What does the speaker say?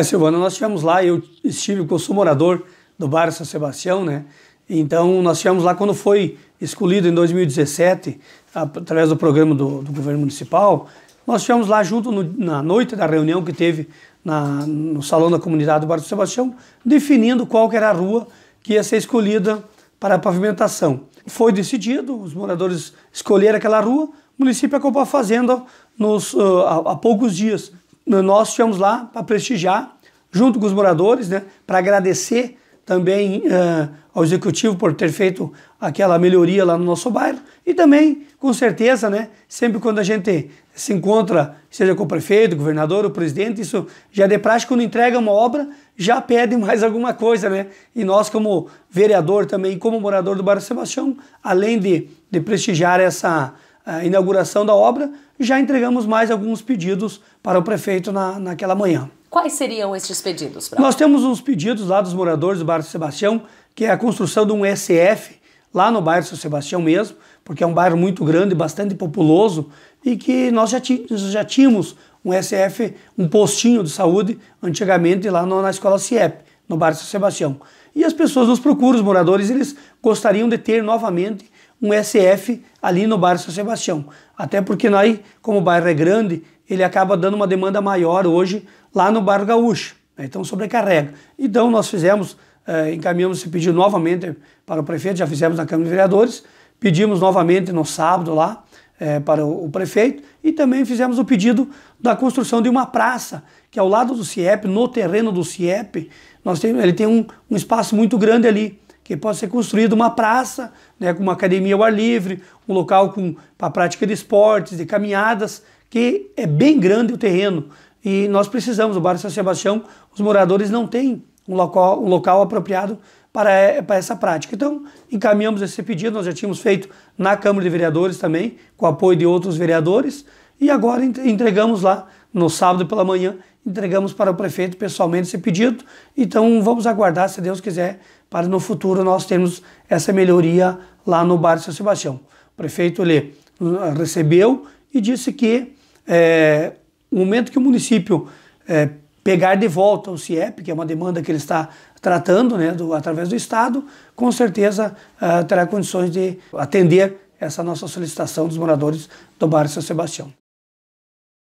É, Silvana, nós tivemos lá, eu estive, eu sou morador do bairro São Sebastião, né? Então, nós tivemos lá quando foi escolhido em 2017, através do programa do, do governo municipal, nós tivemos lá junto no, na noite da reunião que teve na, no Salão da Comunidade do Bairro Sebastião, definindo qual era a rua que ia ser escolhida para a pavimentação. Foi decidido, os moradores escolheram aquela rua, o município acabou fazendo nos, uh, há, há poucos dias, nós estivemos lá para prestigiar, junto com os moradores, né, para agradecer também uh, ao executivo por ter feito aquela melhoria lá no nosso bairro e também, com certeza, né, sempre quando a gente se encontra, seja com o prefeito, o governador, o presidente, isso já de prática, quando entrega uma obra, já pede mais alguma coisa, né? E nós, como vereador também, como morador do bairro Sebastião, além de, de prestigiar essa, a inauguração da obra, já entregamos mais alguns pedidos para o prefeito na, naquela manhã. Quais seriam estes pedidos? Nós temos uns pedidos lá dos moradores do bairro Sebastião, que é a construção de um SF lá no bairro São Sebastião mesmo, porque é um bairro muito grande, bastante populoso, e que nós já, já tínhamos um SF, um postinho de saúde, antigamente lá no, na escola CIEP, no bairro São Sebastião. E as pessoas nos procuram, os moradores, eles gostariam de ter novamente um SF ali no bairro São Sebastião. Até porque nós, como o bairro é grande, ele acaba dando uma demanda maior hoje lá no bairro Gaúcho. Né? Então sobrecarrega. Então nós fizemos, eh, encaminhamos esse pedido novamente para o prefeito, já fizemos na Câmara de Vereadores, pedimos novamente no sábado lá eh, para o, o, prefeito e também fizemos o pedido da construção de uma praça, que é ao lado do CIEP, no terreno do CIEP, nós tem, ele tem um, um espaço muito grande ali que possa ser construída uma praça, né, com uma academia ao ar livre, um local para prática de esportes, de caminhadas, que é bem grande o terreno. E nós precisamos, o bairro São Sebastião, os moradores não têm um local, um local apropriado para, eh, para essa prática. Então, encaminhamos esse pedido, nós já tínhamos feito na Câmara de Vereadores também, com o apoio de outros vereadores, e agora entregamos lá no sábado pela manhã entregamos para o prefeito pessoalmente esse pedido. Então vamos aguardar, se Deus quiser, para no futuro nós termos essa melhoria lá no bairro São Sebastião. O prefeito ele ah, recebeu e disse que é, eh, no momento que o município é, pegar de volta o CIEP, que é uma demanda que ele está tratando né, do, através do Estado, com certeza uh, terá condições de atender essa nossa solicitação dos moradores do bairro São Sebastião.